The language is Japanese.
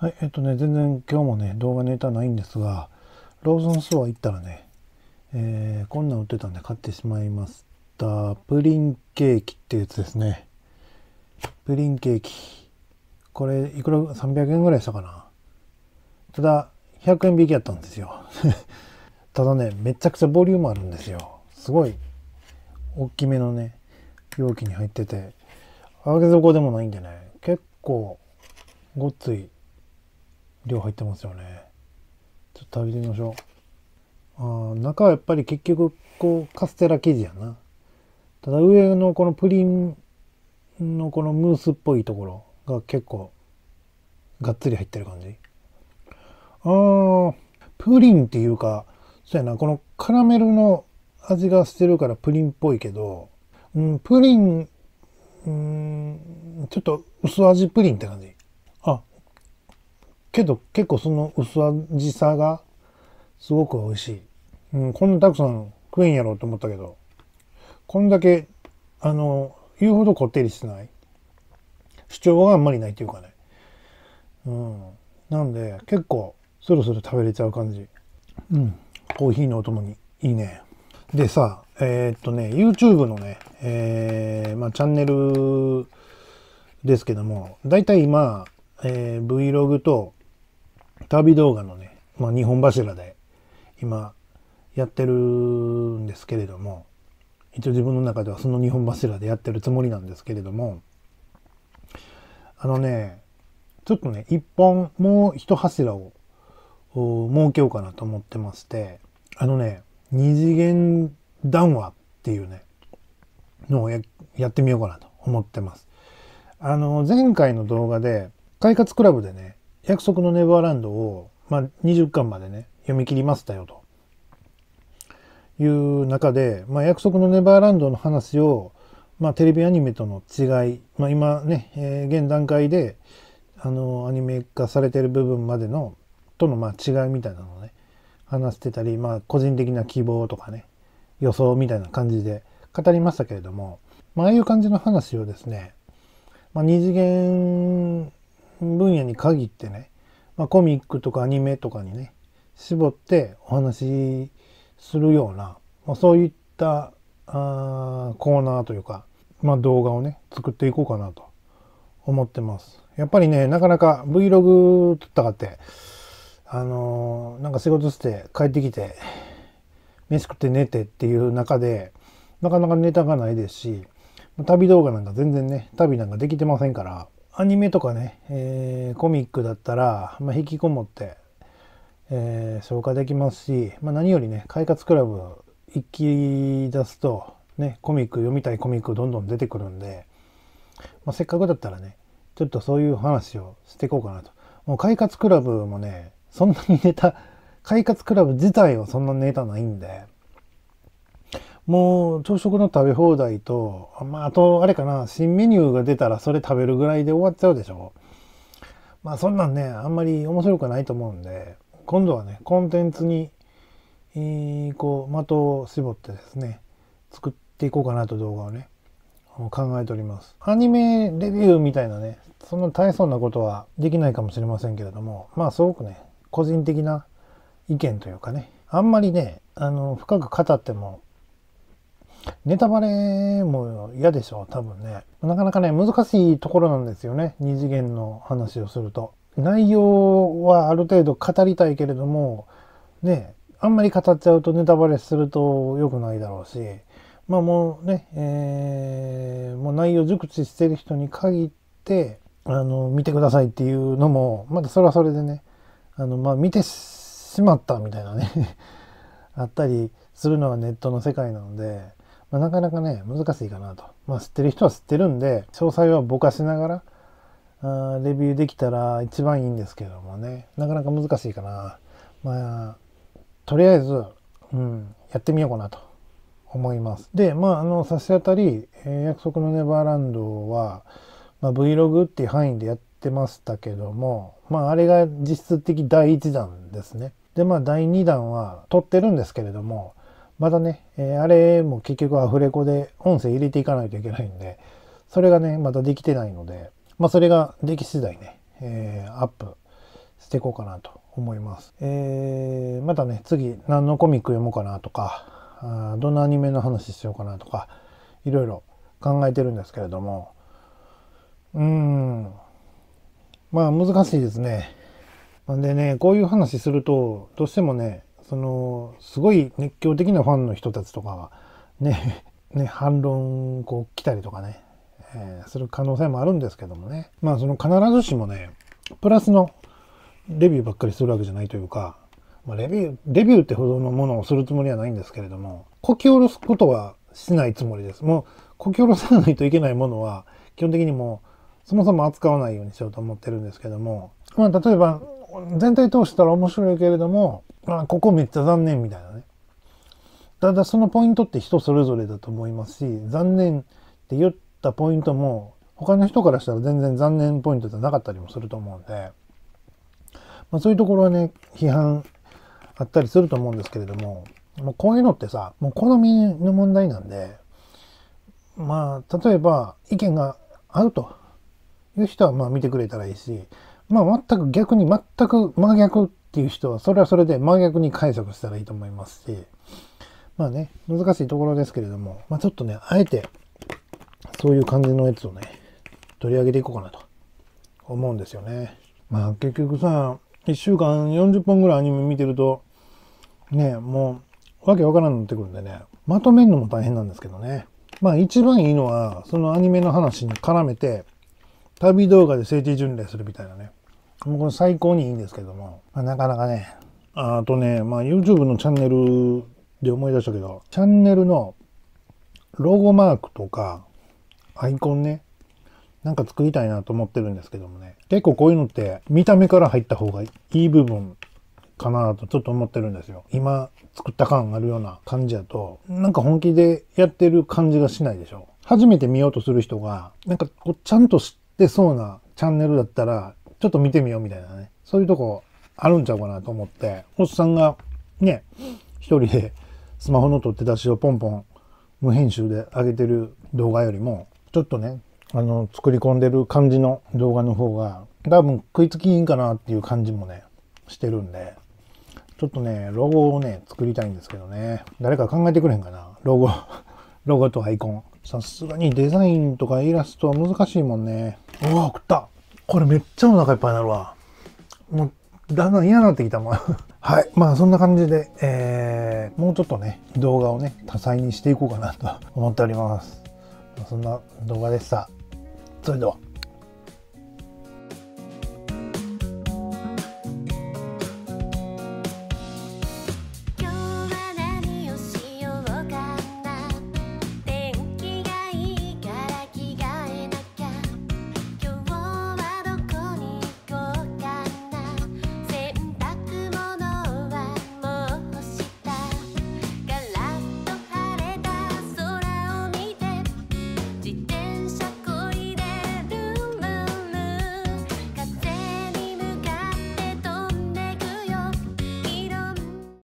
はい、えっとね、全然今日もね、動画ネタないんですが、ローソンストア行ったらね、えー、こんなん売ってたんで買ってしまいました。プリンケーキってやつですね。プリンケーキ。これ、いくら、300円ぐらいしたかな。ただ、100円引きやったんですよ。ただね、めちゃくちゃボリュームあるんですよ。すごい、大きめのね、容器に入ってて、揚げ底でもないんでね、結構、ごっつい量入ってますよねちょっと食べてみましょうあ中はやっぱり結局こうカステラ生地やなただ上のこのプリンのこのムースっぽいところが結構がっつり入ってる感じあープリンっていうかそうやなこのカラメルの味がしてるからプリンっぽいけど、うん、プリンうんちょっと薄味プリンって感じけど結構その薄味さがすごく美味しい。うん、こんなたくさん食えんやろうと思ったけど、こんだけ、あの、言うほどこってりしてない。主張があんまりないというかね。うん。なんで、結構、そろそろ食べれちゃう感じ。うん。コーヒーのお供に、いいね。でさ、えー、っとね、YouTube のね、えー、まあ、チャンネルですけども、だいたい今、えー、Vlog と、旅動画のね、まあ、日本柱で今やってるんですけれども一応自分の中ではその日本柱でやってるつもりなんですけれどもあのねちょっとね1本もう1柱を設けようかなと思ってましてあのね二次元談話っていうねのをやってみようかなと思ってます。あの前回の動画で快活クラブでね約束のネバーランドを、まあ、20巻までね、読み切りましたよ、という中で、まあ、約束のネバーランドの話を、まあ、テレビアニメとの違い、まあ、今ね、えー、現段階で、あの、アニメ化されてる部分までの、との、まあ、違いみたいなのをね、話してたり、まあ、個人的な希望とかね、予想みたいな感じで語りましたけれども、まあ、ああいう感じの話をですね、まあ、二次元分野に限ってね、まあ、コミックとかアニメとかにね絞ってお話しするような、まあ、そういったあーコーナーというか、まあ、動画をね作っていこうかなと思ってます。やっぱりねなかなか Vlog 撮ったかってあのー、なんか仕事して帰ってきて飯食って寝てっていう中でなかなかネタがないですし旅動画なんか全然ね旅なんかできてませんからアニメとかね、えー、コミックだったら、まあ、引きこもって、えー、消化できますし、まあ、何よりね快活クラブ行き出すと、ね、コミック読みたいコミックどんどん出てくるんで、まあ、せっかくだったらねちょっとそういう話をしていこうかなともう快活クラブもねそんなにネタ快活クラブ自体はそんなネタないんでもう朝食の食べ放題と、まあ、あと、あれかな、新メニューが出たらそれ食べるぐらいで終わっちゃうでしょ。まあ、そんなんね、あんまり面白くないと思うんで、今度はね、コンテンツに、えー、こう、的を絞ってですね、作っていこうかなと動画をね、考えております。アニメレビューみたいなね、そんな大層なことはできないかもしれませんけれども、まあ、すごくね、個人的な意見というかね、あんまりね、あの、深く語ってもネタバレも嫌でしょ多分ね。なかなかね、難しいところなんですよね。二次元の話をすると。内容はある程度語りたいけれども、ね、あんまり語っちゃうとネタバレすると良くないだろうし、まあもうね、えー、もう内容熟知してる人に限って、あの、見てくださいっていうのも、またそれはそれでね、あの、まあ見てしまったみたいなね あったりするのはネットの世界なので、まあ、なかなかね、難しいかなと。まあ、知ってる人は知ってるんで、詳細はぼかしながら、あレビューできたら一番いいんですけどもね、なかなか難しいかな。まあ、とりあえず、うん、やってみようかなと思います。で、まあ、あの、差し当たり、えー、約束のネバーランドは、まあ、Vlog っていう範囲でやってましたけども、まあ、あれが実質的第1弾ですね。で、まあ、第2弾は撮ってるんですけれども、またね、えー、あれも結局アフレコで音声入れていかないといけないんで、それがね、またできてないので、まあ、それができ次第ね、えー、アップしていこうかなと思います。えー、またね、次何のコミック読もうかなとか、あどんなアニメの話しようかなとか、いろいろ考えてるんですけれども、うーん、まあ難しいですね。でね、こういう話すると、どうしてもね、そのすごい熱狂的なファンの人たちとかはね ね反論こう来たりとかね、えー、する可能性もあるんですけどもねまあその必ずしもねプラスのレビューばっかりするわけじゃないというか、まあ、レビューレビューってほどのものをするつもりはないんですけれどもこき下ろすことはしないつもりですもうこき下ろさないといけないものは基本的にもうそもそも扱わないようにしようと思ってるんですけどもまあ例えば全体通したら面白いけれどもあここめっちゃ残念みたいなねただそのポイントって人それぞれだと思いますし残念って言ったポイントも他の人からしたら全然残念ポイントじゃなかったりもすると思うんで、まあ、そういうところはね批判あったりすると思うんですけれどももうこういうのってさもう好みの問題なんでまあ例えば意見が合うという人はまあ見てくれたらいいしまあ全く逆に全く真逆っていう人は、それはそれで真逆に解釈したらいいと思いますし、まあね、難しいところですけれども、まあ、ちょっとね、あえて、そういう感じのやつをね、取り上げていこうかなと思うんですよね。まあ結局さ、1週間40本ぐらいアニメ見てると、ね、もう、わけわからんのってくるんでね、まとめるのも大変なんですけどね。まあ一番いいのは、そのアニメの話に絡めて、旅動画で聖地巡礼するみたいなね。これ最高にいいんですけども、まあ、なかなかね、あとね、まあ、YouTube のチャンネルで思い出したけど、チャンネルのロゴマークとか、アイコンね、なんか作りたいなと思ってるんですけどもね。結構こういうのって見た目から入った方がいい部分かなとちょっと思ってるんですよ。今作った感あるような感じやと、なんか本気でやってる感じがしないでしょ。初めて見ようとする人が、なんかこうちゃんと知ってそうなチャンネルだったらちょっと見てみようみたいなね、そういうとこあるんちゃうかなと思って、おっさんがね、一人でスマホの取って出しをポンポン無編集で上げてる動画よりも、ちょっとね、あの、作り込んでる感じの動画の方が、多分食いつきいいんかなっていう感じもね、してるんで、ちょっとね、ロゴをね、作りたいんですけどね。誰か考えてくれへんかな。ロゴ、ロゴとアイコン。さすがにデザインとかイラストは難しいもんね。うわ、食ったこれめっちゃお腹いっぱいになるわ。もう、だんだん嫌になってきたもん。はい。まあ、そんな感じで、えー、もうちょっとね、動画をね、多彩にしていこうかなと思っております。そんな動画でした。それでは。